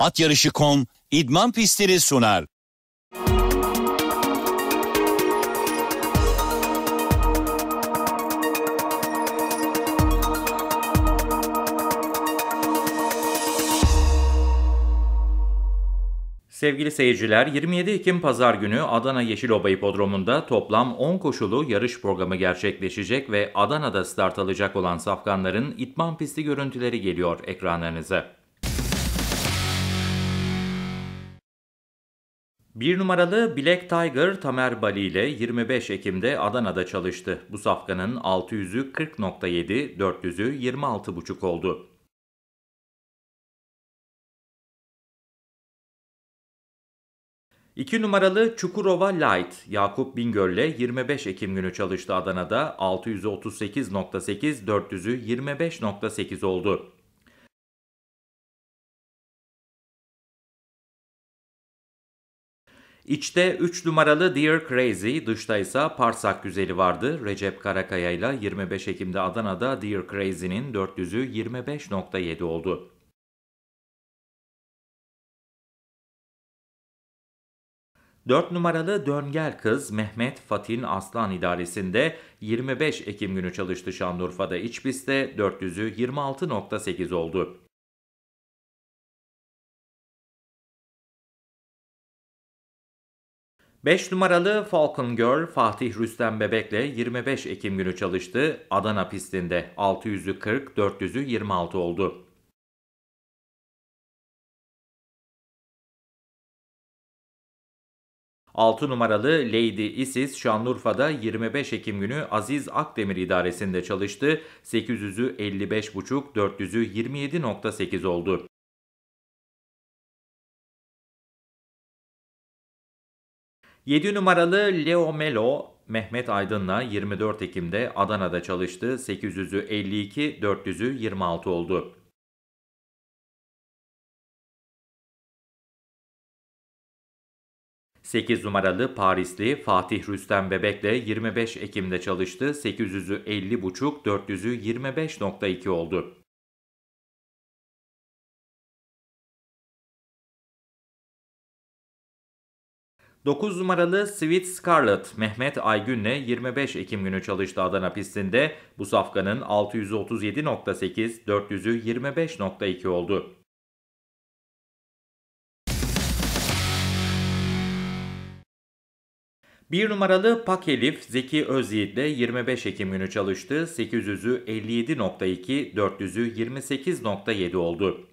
atyarışı.com idman pistleri sunar. Sevgili seyirciler, 27 Ekim Pazar günü Adana Yeşiloba Hipodromu'nda toplam 10 koşulu yarış programı gerçekleşecek ve Adana'da start alacak olan safkanların itman pisti görüntüleri geliyor ekranlarınıza. Bir numaralı Black Tiger Tamer Bali ile 25 Ekim'de Adana'da çalıştı. Bu safkanın 600'ü 40.7, 400'ü 26.5 oldu. İki numaralı Çukurova Light, Yakup Bingöl ile 25 Ekim günü çalıştı Adana'da 638.8, 400'ü 25.8 oldu. İçte 3 numaralı Dear Crazy, dışta ise Parsak Güzeli vardı. Recep Karakaya ile 25 Ekim'de Adana'da Dear Crazy'nin 400'ü 25.7 oldu. Dört numaralı Döngel Kız Mehmet Fatin Aslan idaresinde 25 Ekim günü çalıştı Şanlıurfa'da iç pistte 400'ü 26.8 oldu. 5 numaralı Falcon Girl Fatih Rüstem Bebek'le 25 Ekim günü çalıştı. Adana pistinde 600'ü 40, 400'ü 26 oldu. Altı numaralı Lady Isis Şanlıurfa'da 25 Ekim günü Aziz Akdemir idaresinde çalıştı. 800'ü 55,5, 400'ü 27,8 oldu. 7 numaralı Leo Melo Mehmet Aydın'la 24 Ekim'de Adana'da çalıştı. 800'ü 52, 400'ü 26 oldu. Sekiz numaralı Parisli Fatih Rüstem Bebek'le 25 Ekim'de çalıştı. 800'ü 50.5, 400'ü 25.2 oldu. 9 numaralı Sweet Scarlet Mehmet Aygün'le 25 Ekim günü çalıştı Adana pistinde. Bu safkanın 637.8, 400'ü 25.2 oldu. Bir numaralı Pak Elif Zeki Özyiğit'le 25 Ekim günü çalıştı. 800'ü 57.2, 400'ü 28.7 oldu.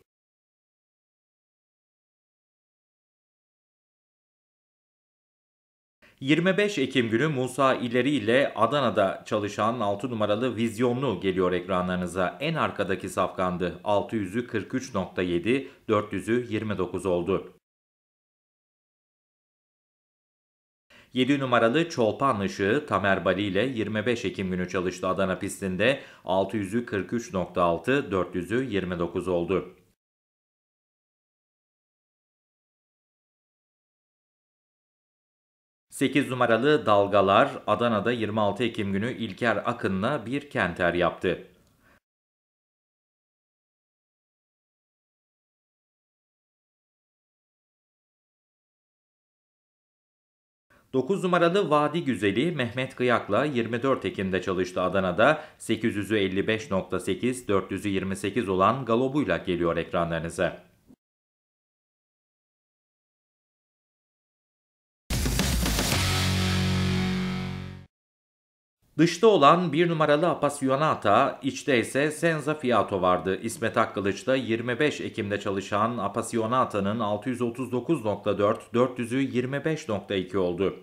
25 Ekim günü Musa İleri ile Adana'da çalışan 6 numaralı vizyonlu geliyor ekranlarınıza. En arkadaki safkandı. 600'ü 43.7, 400'ü 29 oldu. 7 numaralı Çolpan Işığı Tamer Bali ile 25 Ekim günü çalıştı Adana pistinde. 600'ü 43.6, 400'ü 29 oldu. 8 numaralı Dalgalar Adana'da 26 Ekim günü İlker Akın'la bir kenter yaptı. Dokuz numaralı Vadi Güzeli Mehmet Kıyak'la 24 Ekim'de çalıştı Adana'da 855.8 428 olan galobuyla geliyor ekranlarınıza. Dışta olan bir numaralı Apasionata, içte ise Senza Fiato vardı. İsmet Akkılıç'ta 25 Ekim'de çalışan Apasionata'nın 639.4, 400'ü 25.2 oldu.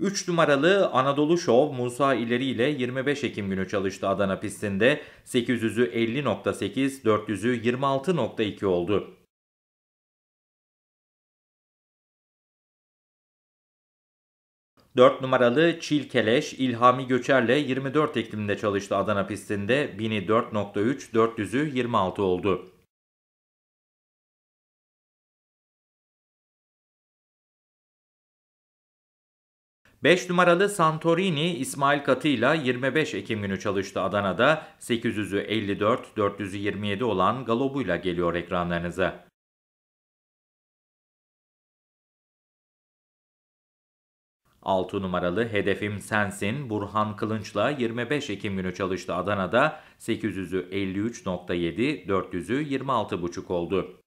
3 numaralı Anadolu Şov Musa İleri ile 25 Ekim günü çalıştı Adana pistinde. 800'ü 50.8, 400'ü 26.2 oldu. 4 numaralı Çil Çilkeleş İlhami Göçer'le 24 Ekim'de çalıştı Adana pistinde. 1000'i 4.3, 400'ü 26 oldu. Beş numaralı Santorini İsmail Katı'yla 25 Ekim günü çalıştı Adana'da. 854 427 olan galobuyla geliyor ekranlarınıza. 6 numaralı Hedefim Sensin Burhan Kılınç'la 25 Ekim günü çalıştı Adana'da 853.7 53.7, 400'ü 26.5 oldu.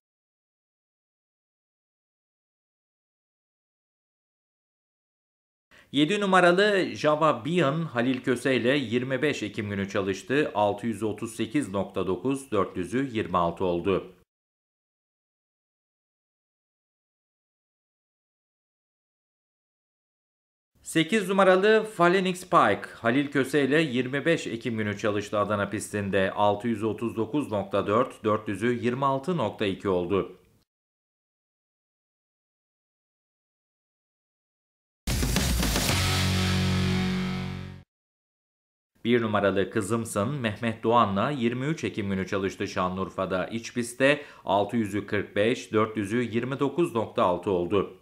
Yedi numaralı Java Bian Halil Köse ile 25 Ekim günü çalıştı. 638.9, 400'ü 26 oldu. 8 numaralı Phalanx Pike Halil Köse ile 25 Ekim günü çalıştı Adana pistinde 639.4, 400'ü 26.2 oldu. Bir numaralı kızımsın Mehmet Doğan'la 23 Ekim günü çalıştı Şanlıurfa'da iç pistte 600'ü 400'ü 29.6 oldu.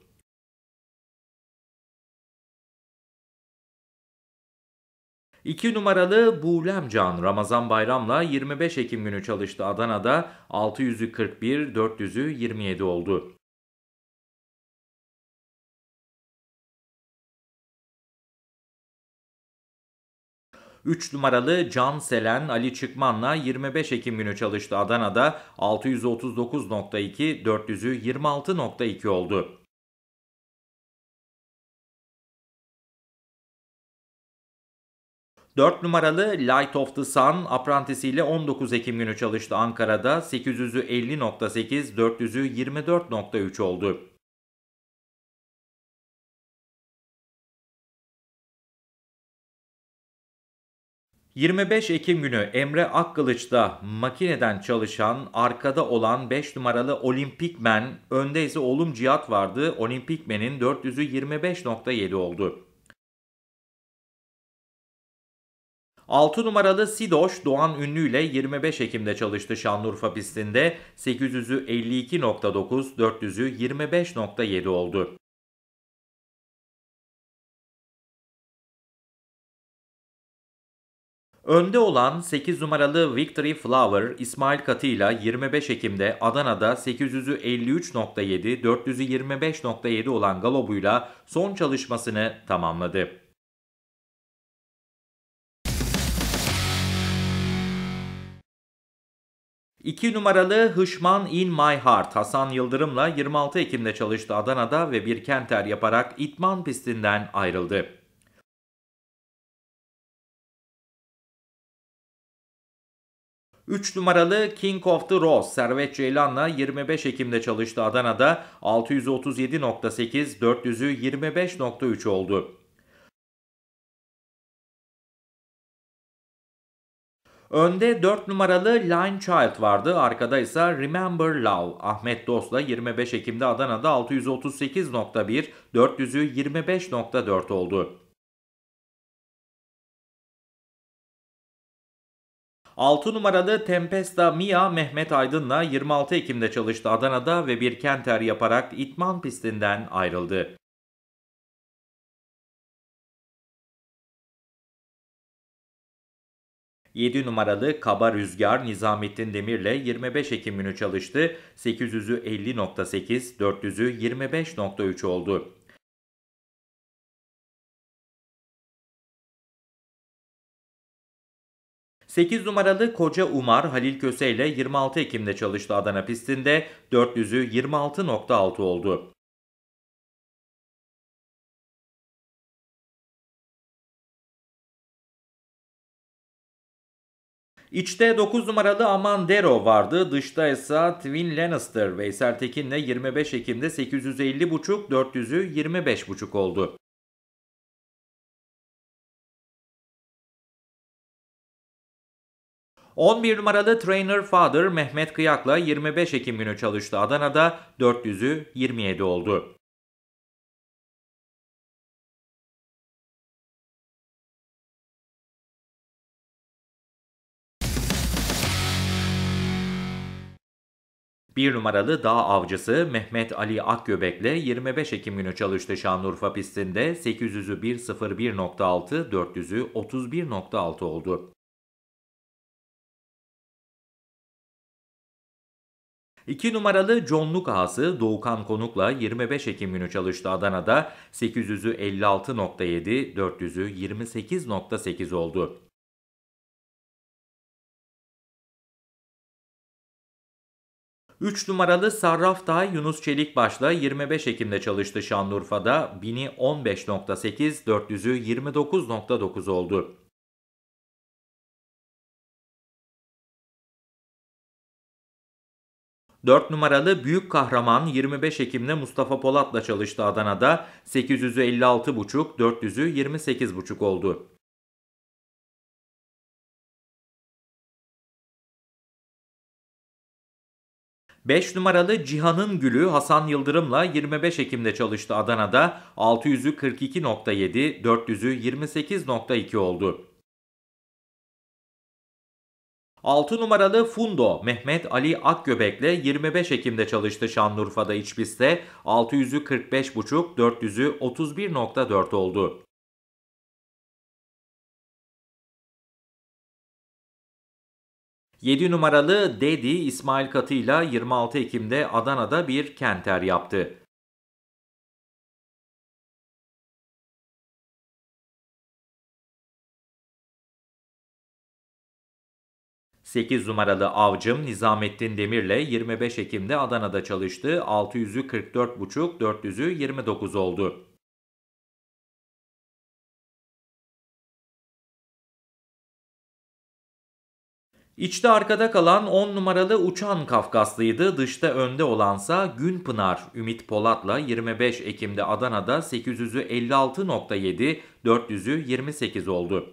2 numaralı Buğlemcan Ramazan Bayram'la 25 Ekim günü çalıştı Adana'da 600'ü 41, 400'ü 27 oldu. Üç numaralı Can Selen Ali Çıkman'la 25 Ekim günü çalıştı Adana'da 639.2, 400'ü 26.2 oldu. 4 numaralı Light of the Sun aprantisiyle 19 Ekim günü çalıştı Ankara'da. 800'ü 50.8, 400'ü 24.3 oldu. ...25 Ekim günü Emre Akkılıç'ta makineden çalışan, arkada olan 5 numaralı Olimpikmen, önde ise oğlum Cihat vardı. Olimpikmen'in 425.7 oldu. 6 numaralı Sidoş Doğan Ünlü ile 25 Ekim'de çalıştı Şanlıurfa pistinde. 800'ü 52.9, 400'ü 25.7 oldu. Önde olan 8 numaralı Victory Flower İsmail Katı ile 25 Ekim'de Adana'da 800'ü 53.7, 400'ü 25.7 olan galobuyla son çalışmasını tamamladı. 2 numaralı Hışman In My Heart Hasan Yıldırım'la 26 Ekim'de çalıştı Adana'da ve bir kenter yaparak İtman pistinden ayrıldı. Üç numaralı King of the Rose Servet Ceylan'la 25 Ekim'de çalıştı Adana'da 637.8 400'ü 25.3 oldu. Önde 4 numaralı Line Child vardı. Arkada ise Remember Love. Ahmet Dost'la 25 Ekim'de Adana'da 638.1, 400'ü 25.4 oldu. Altı numaralı Tempesta Mia Mehmet Aydın'la 26 Ekim'de çalıştı Adana'da ve bir kenter yaparak itman pistinden ayrıldı. 7 numaralı Kaba Rüzgar Nizamettin Demir'le 25 Ekim günü çalıştı. 800'ü 50.8, 400'ü 25.3 oldu. Sekiz numaralı Koca Umar Halil Köse ile 26 Ekim'de çalıştı Adana pistinde 400'ü 26.6 oldu. İçte 9 numaralı Amandero vardı. Dışta ise Twin Lannister Veysel Tekin'le 25 Ekim'de 850.5 400'ü 25.5 oldu. On bir numaralı Trainer Father Mehmet Kıyak'la 25 Ekim günü çalıştı Adana'da 400'ü 27 oldu. Bir numaralı dağ avcısı Mehmet Ali Akgöbek'le 25 Ekim günü çalıştı Şanlıurfa pistinde 800'ü 1.01.6, 400'ü 31.6 oldu. İki numaralı John Luke ağası Doğukan Konuk'la 25 Ekim günü çalıştı Adana'da 800'ü 56.7, 400'ü 28.8 oldu. 3 numaralı Sarraf Tay Yunus Çelik başla 25 Ekim'de çalıştı Şanlıurfa'da. 1000'i 15.8, 400'ü 29.9 oldu. Dört numaralı Büyük Kahraman 25 Ekim'de Mustafa Polat'la çalıştı Adana'da. 856.5 400'ü 28,5 oldu. 5 numaralı Cihan'ın Gülü Hasan Yıldırım'la 25 Ekim'de çalıştı Adana'da. 600'ü 42.7, 400'ü 28.2 oldu. 6 numaralı Fundo Mehmet Ali Akgöbek'le 25 Ekim'de çalıştı Şanlıurfa'da İçbis'te. 600'ü 45.5, 400'ü 31.4 oldu. 7 numaralı Dedi İsmail Katı'yla 26 Ekim'de Adana'da bir kenter yaptı. Sekiz numaralı avcım Nizamettin Demir'le 25 Ekim'de Adana'da çalıştı. 600'ü 44,5, oldu. İçte arkada kalan 10 numaralı Uçan Kafkaslıydı. Dışta önde olansa Günpınar Ümit Polat'la 25 Ekim'de Adana'da 856.7, 56.7, 400'ü 28 oldu.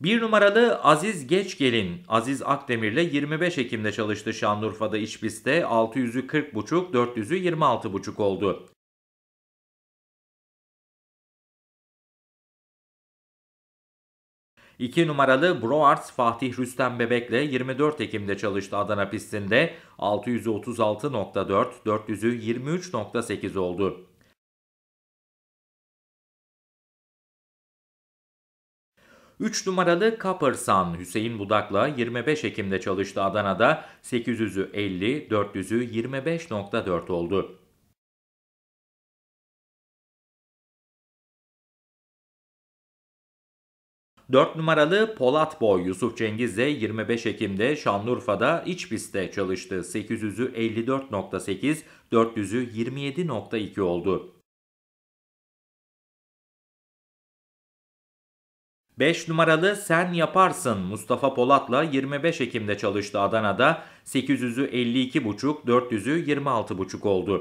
Bir numaralı Aziz Geçgelin, Aziz Akdemir'le 25 Ekim'de çalıştı Şanlıurfa'da İçbis'te 600'ü 40.5, 400'ü 26.5 oldu. 2 numaralı Broarts Fatih Rüstem Bebek'le 24 Ekim'de çalıştı Adana pistinde. 636.4, 423.8 oldu. Üç numaralı Kapırsan Hüseyin Budak'la 25 Ekim'de çalıştı Adana'da 850 50, 400'ü 25.4 oldu. 4 numaralı Polat Boy Yusuf Cengiz de 25 Ekim'de Şanlıurfa'da iç pistte çalıştı. 800'ü 54.8, 400'ü 27.2 oldu. 5 numaralı Sen Yaparsın Mustafa Polat'la 25 Ekim'de çalıştı Adana'da. 800'ü 52.5, 400'ü 26.5 oldu.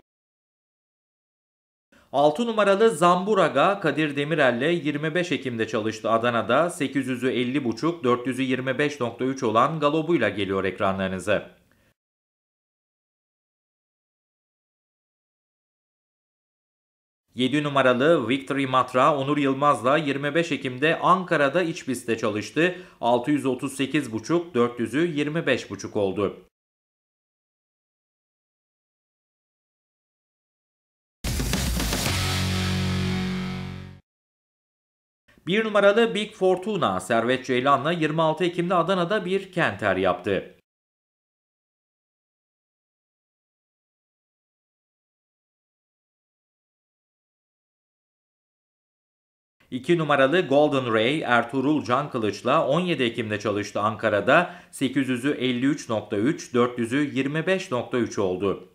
6 numaralı Zamburaga Kadir Demirel'le 25 Ekim'de çalıştı Adana'da 850.5 425.3 olan galobuyla geliyor ekranlarınıza. Yedi numaralı Victory Matra Onur Yılmaz'la 25 Ekim'de Ankara'da iç pistte çalıştı. 638.5 400'ü 25.5 oldu. Bir numaralı Big Fortuna Servet Ceylan'la 26 Ekim'de Adana'da bir kenter yaptı. İki numaralı Golden Ray Ertuğrul Can Kılıç'la 17 Ekim'de çalıştı Ankara'da 853.3-425.3 oldu.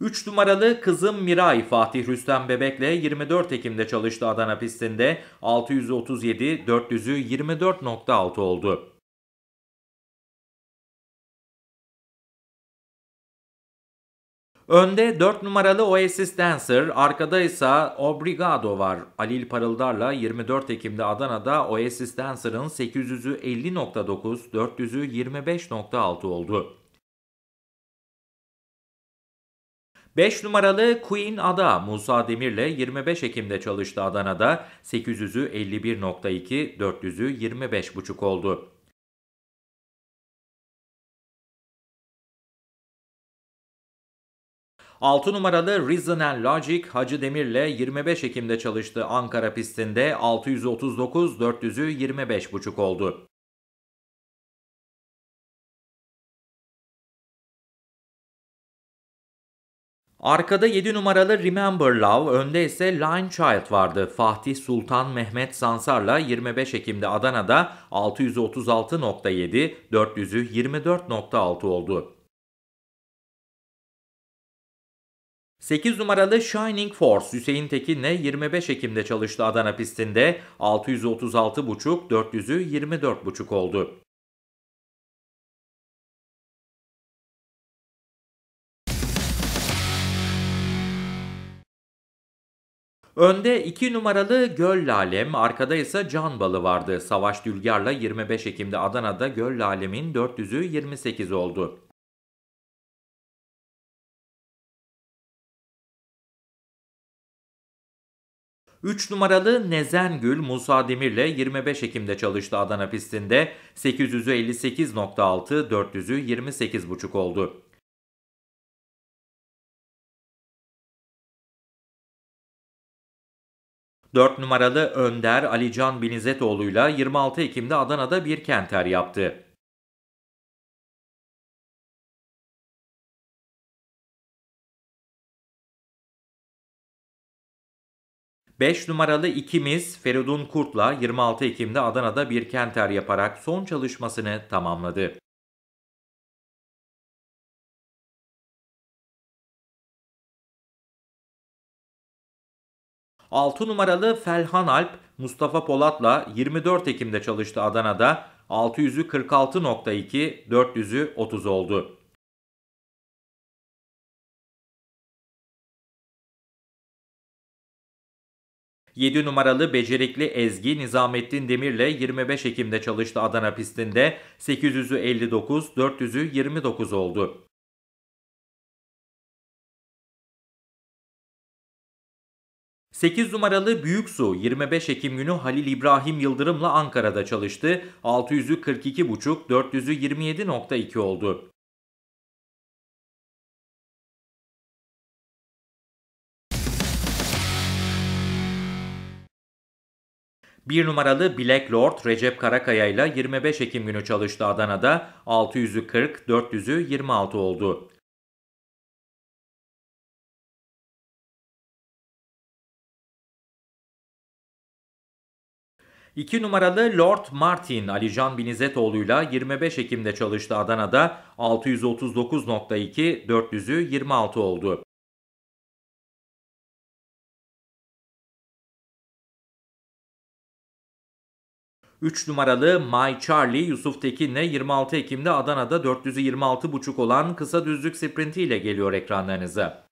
3 numaralı kızım Miray Fatih Rüstem Bebek'le 24 Ekim'de çalıştı Adana pistinde. 637, 400'ü 24.6 oldu. Önde 4 numaralı Oasis Dancer, arkada ise Obrigado var. Alil Parıldar'la 24 Ekim'de Adana'da Oasis Dancer'ın 850.9, 50.9, 400'ü 25.6 oldu. 5 numaralı Queen Ada Musa Demir'le 25 Ekim'de çalıştı Adana'da. 800'ü 51.2, 400'ü 25.5 oldu. Altı numaralı Reason and Logic Hacı Demir'le 25 Ekim'de çalıştı Ankara pistinde 639, 400'ü 25.5 oldu. Arkada 7 numaralı Remember Love, önde ise Line Child vardı. Fatih Sultan Mehmet Sansar'la 25 Ekim'de Adana'da 636.7, 400'ü 24.6 oldu. 8 numaralı Shining Force Hüseyin Tekin'le 25 Ekim'de çalıştı Adana pistinde 636.5, 400'ü 24.5 oldu. Önde 2 numaralı Göl Lalem, arkada ise Can Balı vardı. Savaş Dülgar'la 25 Ekim'de Adana'da Göl Lalem'in 400'ü 28 oldu. Üç numaralı Nezengül Musa Demir'le 25 Ekim'de çalıştı Adana pistinde. 858.6 58.6, 400'ü 28.5 oldu. 4 numaralı Önder Alican Binizetoğlu'yla 26 Ekim'de Adana'da bir kenter yaptı. Beş numaralı ikimiz Feridun Kurt'la 26 Ekim'de Adana'da bir kenter yaparak son çalışmasını tamamladı. 6 numaralı Felhan Alp Mustafa Polat'la 24 Ekim'de çalıştı Adana'da. 600'ü 46.2, 400'ü 30 oldu. Yedi numaralı becerikli Ezgi Nizamettin Demir'le 25 Ekim'de çalıştı Adana pistinde. 859 59, 400'ü 29 oldu. 8 numaralı Büyük Su 25 Ekim günü Halil İbrahim Yıldırım'la Ankara'da çalıştı. 600'ü 42,5, 400'ü 27,2 oldu. Bir numaralı Black Lord Recep Karakaya ile 25 Ekim günü çalıştı Adana'da 600'ü 40, 400'ü 26 oldu. 2 numaralı Lord Martin Alican Binizetoğlu'yla 25 Ekim'de çalıştı Adana'da 639.2 400'ü 26 oldu. Üç numaralı My Charlie Yusuf Tekin'le 26 Ekim'de Adana'da 426.5 olan kısa düzlük sprintiyle geliyor ekranlarınıza.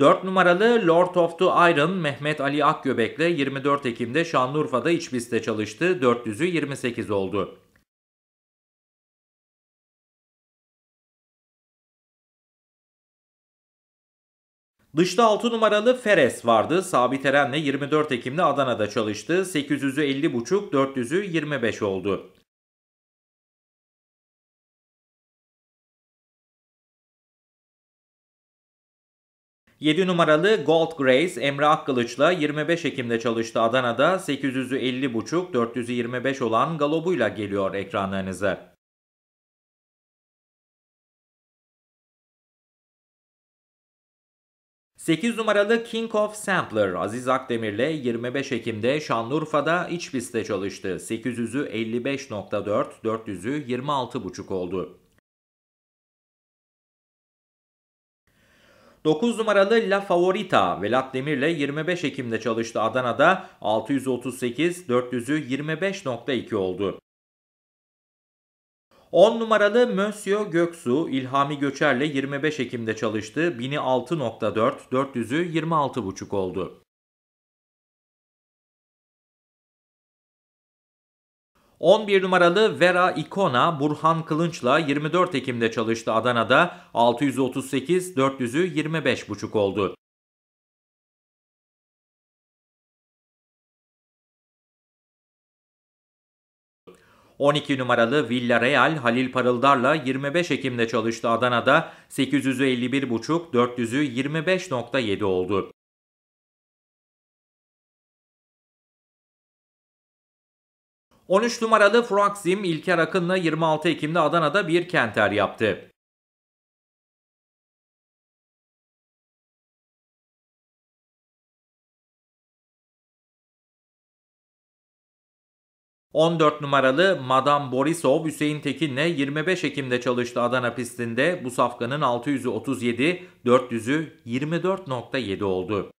4 numaralı Lord of the Iron Mehmet Ali Akgöbek'le 24 Ekim'de Şanlıurfa'da iç pistte çalıştı. 400'ü 28 oldu. Dışta 6 numaralı Feres vardı. Sabit Eren'le 24 Ekim'de Adana'da çalıştı. 850.5 50.5, 400'ü 25 oldu. 7 numaralı Gold Grace Emre Akkılıç'la 25 Ekim'de çalıştı Adana'da 850.5 425 olan galobuyla geliyor ekranlarınıza. Sekiz numaralı King of Sampler Aziz Akdemir'le 25 Ekim'de Şanlıurfa'da iç pistte çalıştı. 800'ü 400'ü 26.5 oldu. 9 numaralı La Favorita Velat Demir'le 25 Ekim'de çalıştı Adana'da 638 400'ü 25.2 oldu. 10 numaralı Monsieur Göksu İlhami Göçer'le 25 Ekim'de çalıştı. 1006.4 400'ü 26.5 oldu. 11 numaralı Vera Ikona Burhan Kılınç'la 24 Ekim'de çalıştı Adana'da 638 400'ü 25,5 oldu. ...12 numaralı Villarreal Halil Parıldar'la 25 Ekim'de çalıştı Adana'da 851,5 400'ü 25,7 oldu. 13 numaralı Fraksim İlker Akın'la 26 Ekim'de Adana'da bir kenter yaptı. ...14 numaralı Madam Borisov Hüseyin Tekin'le 25 Ekim'de çalıştı Adana pistinde. Bu safkanın 600'ü 37, 400'ü 24.7 oldu.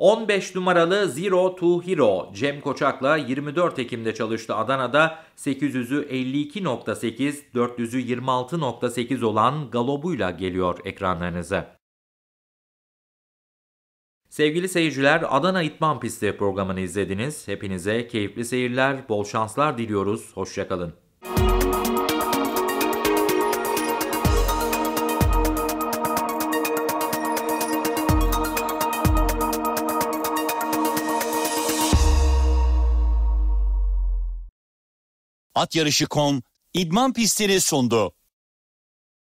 15 numaralı Zero to Hero Cem Koçak'la 24 Ekim'de çalıştı Adana'da 800'ü 52.8, 400'ü 26.8 olan galobuyla geliyor ekranlarınıza. Sevgili seyirciler, Adana İtman Pisti programını izlediniz. Hepinize keyifli seyirler, bol şanslar diliyoruz. Hoşçakalın. At Yarışı.com idman pistleri sundu.